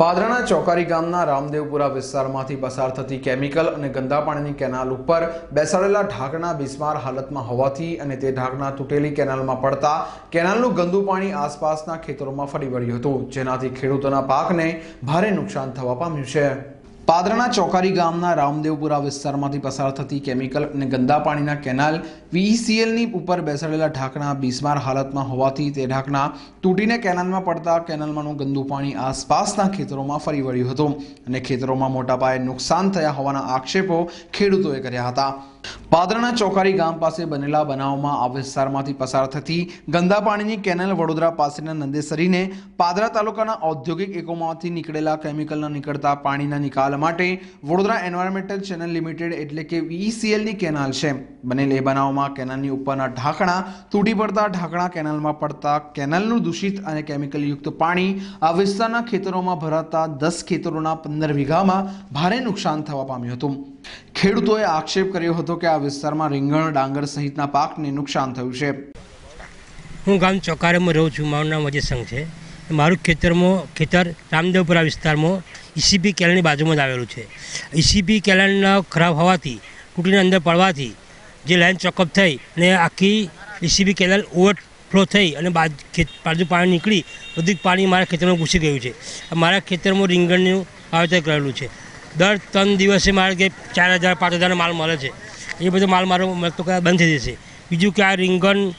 પાદરાના ચોકારી ગામના રામદેવપુરા વિસ્તારમાંથી પસાર થતી કેમિકલ અને ગંદા પાણીની કેનાલ ઉપર બેસાડેલા ઢાંકણા બિસ્માર હાલતમાં હોવાથી અને તે ઢાંકણા તૂટેલી કેનાલમાં પડતા કેનાલનું ગંદુ પાણી આસપાસના ખેતરોમાં ફરી વળ્યું હતું જેનાથી ખેડૂતોના પાકને ભારે નુકસાન થવા પામ્યું છે પાદરાના ચોકારી ગામના રામદેવપુરા વિસ્તારમાંથી પસાર થતી કેમિકલ અને ગંદા પાણીના કેનાલ વીસીએલની ઉપર બેસાડેલા ઢાંકણા બિસ્માર હાલતમાં હોવાથી તે ઢાંકણા તૂટીને કેનાલમાં પડતા કેનાલમાંનું ગંદુ પાણી આસપાસના ખેતરોમાં ફરી વળ્યું હતું અને ખેતરોમાં મોટા પાયે નુકસાન થયા હોવાના આક્ષેપો ખેડૂતોએ કર્યા હતા પાદરાના ચોકારી ગામ પાસે બનેલા બનાવમાં આ વિસ્તારમાંથી પસાર થતી ગંદા પાણીની કેનાલ વડોદરા પાસેના નંદેસરીને પાદરા તાલુકાના ઔદ્યોગિક એકમોમાંથી નીકળેલા કેમિકલના નીકળતા પાણીના નિકાલ માટે વડોદરા એન્વાયરમેન્ટલ ચેનલ લિમિટેડ એટલે કે વીઈસીએલની કેનાલ છે બનેલ એ બનાવમાં કેનાલની ઉપરના ઢાંકણા તૂટી પડતા ઢાંકણા કેનાલમાં પડતા કેનાલનું દૂષિત અને કેમિકલયુક્ત પાણી આ વિસ્તારના ખેતરોમાં ભરાતા દસ ખેતરોના પંદર વીઘામાં ભારે નુકસાન થવા પામ્યું હતું ખેડૂતોએ આક્ષેપ કર્યો હતો કે આ વિસ્તારમાં રીંગણ ડાંગર સહિતના પાકને નુકસાન થયું છે હું ગામ ચોકારામાં રહું છું મારું નામ અજય સંઘ છે મારું ખેતરમાં ખેતર રામદેવપુરા વિસ્તારમાં ઈસીપી કેલની બાજુમાં જ આવેલું છે ઈસીપી કેલન ખરાબ હોવાથી તૂટીને અંદર પડવાથી જે લાઇન ચોકઅપ થઈ અને આખી ઈસીપી કેનાલ ઓવરફ્લો થઈ અને બાજુ પાણી નીકળી બધું પાણી મારા ખેતરમાં ઘૂસી ગયું છે મારા ખેતરમાં રીંગણનું વાવેતર કરેલું છે દર ત્રણ દિવસે મારે કે ચાર હજાર પાંચ હજારનો માલ મળે છે એ બધો માલ મારો મળતો કદાચ બંધ થઈ જશે બીજું કે આ રીંગણ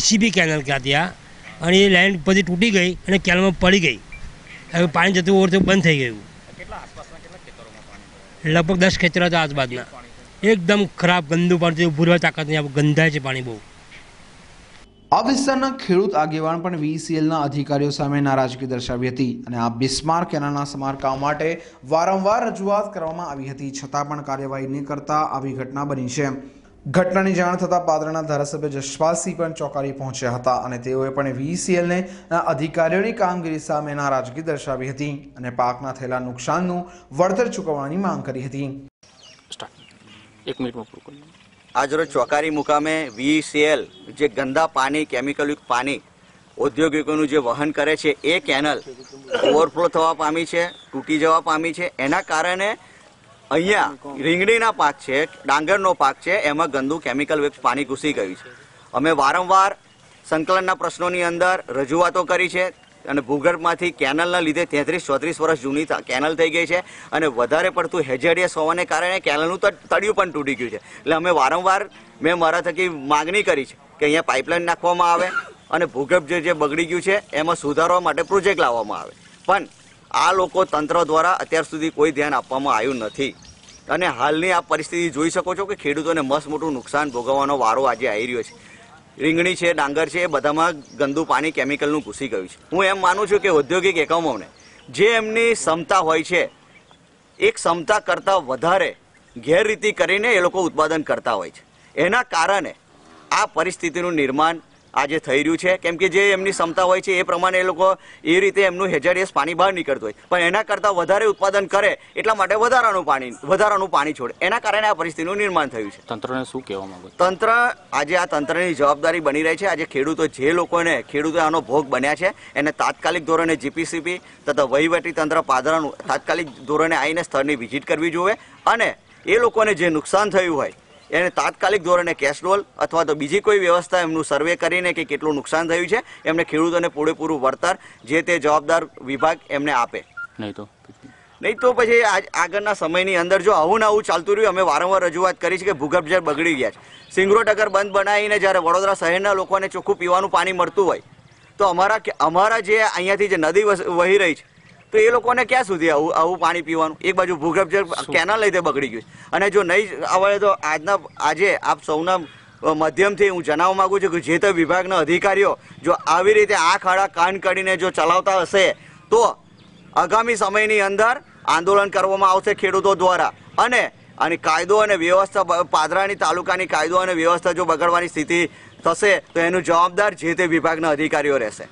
ઈસીબી કેનલ ક્યાં ત્યાં અને એ લાઇન પછી તૂટી ગઈ અને કેનલમાં પડી ગઈ હવે પાણી જતું ઓવર બંધ થઈ ગયું લગભગ દસ ખેતરો હતા આજુબાજુના એકદમ ખરાબ ગંદુ પાણી ભૂરવા તાકાત નહીં ગંધાય છે પાણી બહુ આ વિસ્તારના ખેડૂત આગેવાન પણ વીસીએલના અધિકારીઓ સામે નારાજગી દર્શાવી હતી અને આ બિસ્માર કેનાલના સમારકામ માટે વારંવાર રજૂઆત કરવામાં આવી હતી છતાં પણ કાર્યવાહી ન કરતા આવી ઘટના બની છે ઘટનાની જાણ થતાં પાદરાના ધારાસભ્ય જશપાલસિંહ પણ ચોકારી પહોંચ્યા હતા અને તેઓએ પણ વીસીએલને અધિકારીઓની કામગીરી સામે નારાજગી દર્શાવી હતી અને પાકના થયેલા નુકસાનનું વળતર ચૂકવવાની માંગ કરી હતી એક આજરોજ ચોકારી મુકામે વીસીએલ જે ગંદા પાણી કેમિકલયુક્ત પાણી ઔદ્યોગિકોનું જે વહન કરે છે એ કેનલ ઓવરફ્લો થવા પામી છે તૂટી જવા પામી છે એના કારણે અહીંયા રીંગણીના પાક છે ડાંગરનો પાક છે એમાં ગંદુ કેમિકલ વેપ્સ પાણી ઘૂસી ગયું છે અમે વારંવાર સંકલનના પ્રશ્નોની અંદર રજૂઆતો કરી છે અને ભૂગર્ભમાંથી કેનલના લીધે તેત્રીસ ચોત્રીસ વર્ષ જૂની કેનલ થઈ ગઈ છે અને વધારે પડતું હેજેડિયસ હોવાને કારણે કેનલનું તળિયું પણ તૂટી ગયું છે એટલે અમે વારંવાર મેં મારા થકી માગણી કરી છે કે અહીંયા પાઇપલાઇન નાખવામાં આવે અને ભૂગર્ભ જે જે બગડી ગયું છે એમાં સુધારવા માટે પ્રોજેક્ટ લાવવામાં આવે પણ આ લોકો તંત્ર દ્વારા અત્યાર સુધી કોઈ ધ્યાન આપવામાં આવ્યું નથી અને હાલની આ પરિસ્થિતિ જોઈ શકો છો કે ખેડૂતોને મસ્ત મોટું નુકસાન ભોગવવાનો વારો આજે આવી રહ્યો છે રીંગણી છે ડાંગર છે એ બધામાં ગંદુ પાણી કેમિકલનું ઘૂસી ગયું છે હું એમ માનું છું કે ઔદ્યોગિક એકમોને જે એમની ક્ષમતા હોય છે એ ક્ષમતા કરતાં વધારે ગેરરીતિ કરીને એ લોકો ઉત્પાદન કરતા હોય છે એના કારણે આ પરિસ્થિતિનું નિર્માણ આજે થઈ રહ્યું છે કેમ કે જે એમની ક્ષમતા હોય છે એ પ્રમાણે એ લોકો એ રીતે એમનું હેઝારિયસ પાણી બહાર નીકળતું હોય પણ એના કરતાં વધારે ઉત્પાદન કરે એટલા માટે વધારાનું પાણી વધારાનું પાણી છોડે એના કારણે આ પરિસ્થિતિનું નિર્માણ થયું છે તંત્રને શું કહેવા માંગુ તંત્ર આજે આ તંત્રની જવાબદારી બની રહી છે આજે ખેડૂતો જે લોકોને ખેડૂતો આનો ભોગ બન્યા છે એને તાત્કાલિક ધોરણે જીપીસીપી તથા વહીવટી તંત્ર પાદરાનું તાત્કાલિક ધોરણે આવીને સ્થળની વિઝિટ કરવી જોઈએ અને એ લોકોને જે નુકસાન થયું હોય એને તાત્કાલિક ધોરણે કેસરોલ અથવા તો બીજી કોઈ વ્યવસ્થા એમનું સર્વે કરીને કે કેટલું નુકસાન થયું છે એમને ખેડૂતોને પૂરેપૂરું વળતર જે તે જવાબદાર વિભાગ એમને આપે નહીં તો નહીં તો પછી આગળના સમયની અંદર જો આવું ને આવું ચાલતું રહ્યું અમે વારંવાર રજૂઆત કરી છે કે ભૂગર્ભ જળ બગડી ગયા છે સિંગરોટ અગર બંધ બનાવીને જ્યારે વડોદરા શહેરના લોકોને ચોખ્ખું પીવાનું પાણી મળતું હોય તો અમારા અમારા જે અહીંયાથી જે નદી વહી રહી છે તો એ લોકોને ક્યાં સુધી આવું આવું પાણી પીવાનું એક બાજુ ભૂગર્ભ જળ કેનાલ લીધે બગડી ગયું અને જો નહીં આવડે તો આજના આજે આપ સૌના માધ્યમથી હું જણાવવા માગું છું કે જે તે વિભાગના અધિકારીઓ જો આવી રીતે આંખ આડા કાન કરીને જો ચલાવતા હશે તો આગામી સમયની અંદર આંદોલન કરવામાં આવશે ખેડૂતો દ્વારા અને અને કાયદો અને વ્યવસ્થા પાદરાની તાલુકાની કાયદો અને વ્યવસ્થા જો બગડવાની સ્થિતિ થશે તો એનું જવાબદાર જે તે વિભાગના અધિકારીઓ રહેશે